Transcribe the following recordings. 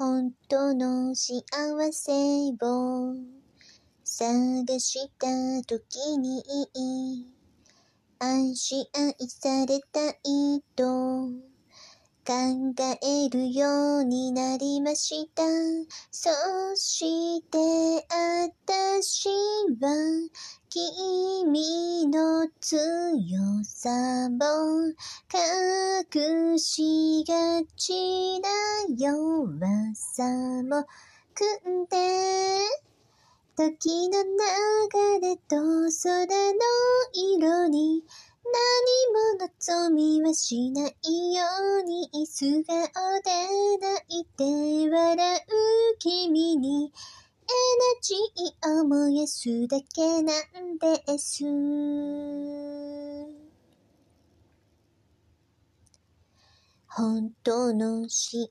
本当の幸せを探した時に愛し愛されたいと考えるようになりましたそして私は君の強さを感くしがちな弱さも組んで時の流れと空の色に何も望みはしないように素顔で泣いて笑う君にエナジーを燃やすだけなんです本当の幸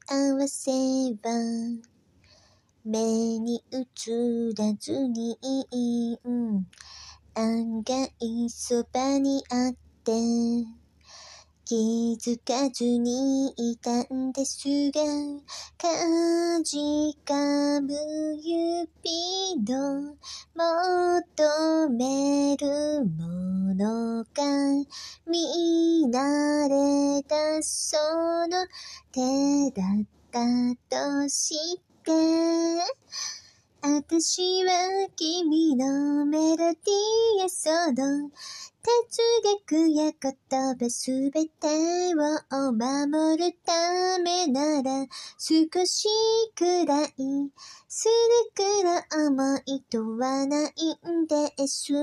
せは目に映らずに、うん、案外そばにあって気づかずにいたんですがかじかむ指の求めるものの見慣れたその手だったとして、私は君のメロディーやその哲学や言葉すべてを守るためなら少しくらいするくらい思いとはないんです。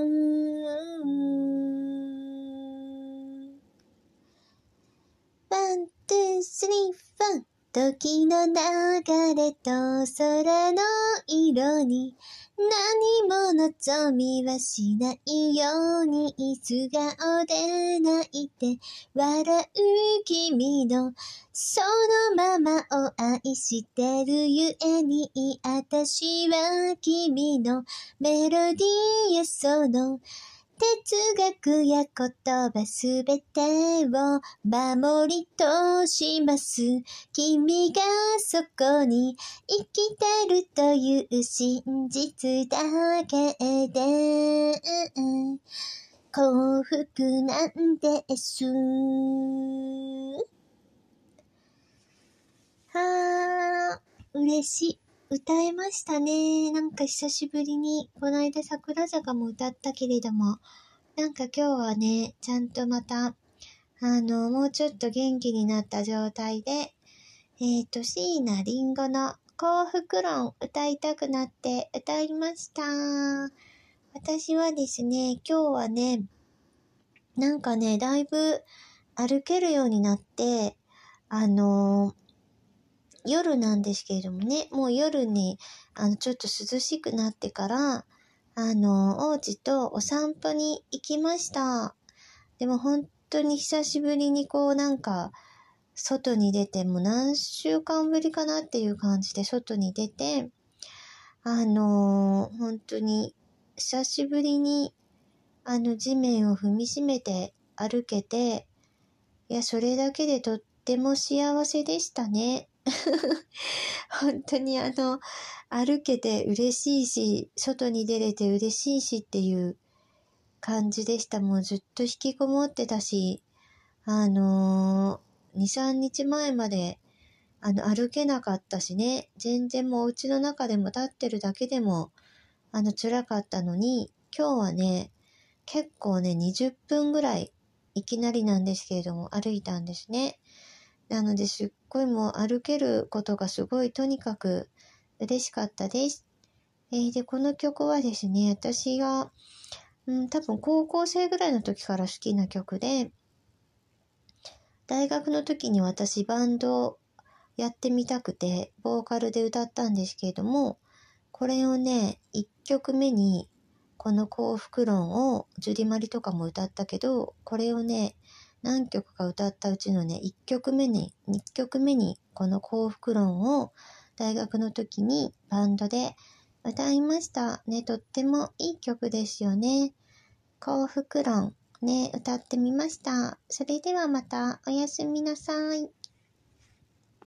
ン、ツー、スリー、ファン。時の流れと空の色に何も望みはしないように素顔で泣いて笑う君のそのままを愛してるゆえに私は君のメロディーやその哲学や言葉すべてを守り通します。君がそこに生きてるという真実だけで幸福なんです。はあ、嬉しい。歌えましたね。なんか久しぶりに、この間桜坂も歌ったけれども、なんか今日はね、ちゃんとまた、あの、もうちょっと元気になった状態で、えっ、ー、と、椎名林檎の幸福論歌いたくなって歌いました。私はですね、今日はね、なんかね、だいぶ歩けるようになって、あのー夜なんですけれどもね、もう夜に、あの、ちょっと涼しくなってから、あの、王子とお散歩に行きました。でも本当に久しぶりにこうなんか、外に出て、もう何週間ぶりかなっていう感じで外に出て、あの本当に久しぶりに、あの地面を踏みしめて歩けて、いや、それだけでとっても幸せでしたね。本当にあの、歩けて嬉しいし、外に出れて嬉しいしっていう感じでした。もうずっと引きこもってたし、あのー、2、3日前まで、あの、歩けなかったしね、全然もうお家の中でも立ってるだけでも、あの、辛かったのに、今日はね、結構ね、20分ぐらい、いきなりなんですけれども、歩いたんですね。なので、すっごいもう歩けることがすごいとにかく嬉しかったです。えー、で、この曲はですね、私が、うん、多分高校生ぐらいの時から好きな曲で、大学の時に私バンドやってみたくて、ボーカルで歌ったんですけれども、これをね、1曲目に、この幸福論を、ジュディマリとかも歌ったけど、これをね、何曲か歌ったうちのね、1曲目に、2曲目にこの幸福論を大学の時にバンドで歌いました。ね、とってもいい曲ですよね。幸福論、ね、歌ってみました。それではまたおやすみなさい。